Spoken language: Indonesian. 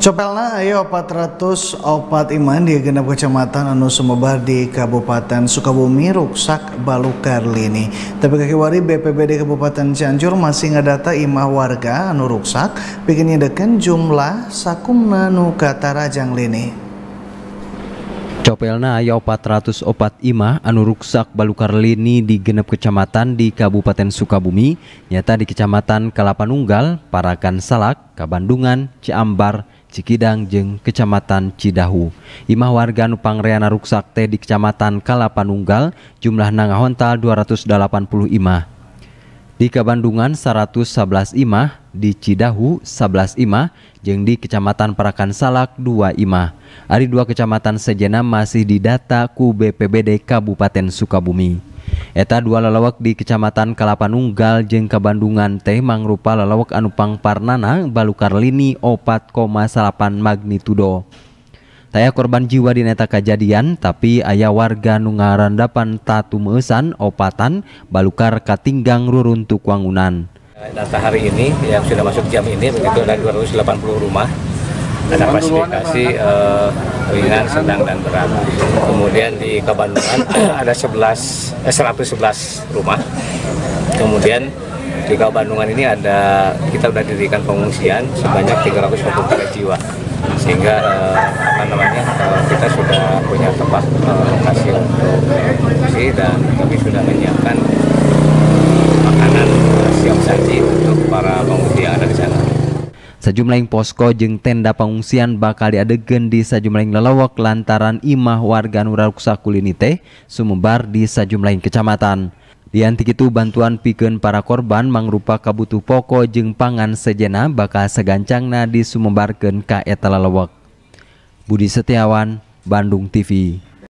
Copelna ayo 400 opat iman di genap kecamatan Anu Sumebar di Kabupaten Sukabumi ruksak balukar lini. Tapi kaki wari BPBD Kabupaten Cianjur masih ngadata imah warga anu ruksak bikinnya deken jumlah sakumna nu katarajang lini. Copelna ayo 400 opat imah anu ruksak balukar lini di genap kecamatan di Kabupaten Sukabumi nyata di kecamatan Kalapanunggal, Parakan Salak, Kabandungan, Ciambar, Cikidang jeng Kecamatan Cidahu. Imah warga Nupangreana ruksak teh di Kecamatan Kalapanunggal jumlah nangahontal 280 imah. Di Kabandungan 111 imah, di Cidahu 11 imah, jeng di Kecamatan Parakan Salak 2 imah. Ari dua kecamatan sejena masih didata ku BPBD Kabupaten Sukabumi. Eta dua lalawak di Kecamatan Kalapanunggal jengka Bandungan teh mangrupa lalawak Anupang Parnana balukar Balukarlini 4,8 magnitudo. Taya korban jiwa di neta kejadian tapi ayah warga nungarandapan tatu meesan opatan balukar katinggang rurun tukwangunan. Nah, data hari ini yang sudah masuk jam ini begitu ada 280 rumah ada klasifikasi uh, ringan, sedang dan berat. Kemudian di Kabupaten ada 11 eh, 111 rumah. Kemudian di Bandungan ini ada kita sudah dirikan pengungsian sebanyak 343 jiwa sehingga uh, apa namanya uh, kita sudah punya tempat eh, lokasi untuk pengungsi dan sajumlaing posko jeng tenda pengungsian bakal diadegen di sejumlah lelawak lantaran imah warga nurarusa ini teh sumebar di sejumlah kecamatan. Di antik itu bantuan pikeun para korban mangrupa kabutuh pokok jeng pangan sejena bakal segancangna di ka eta lelawak. Budi Setiawan, Bandung TV.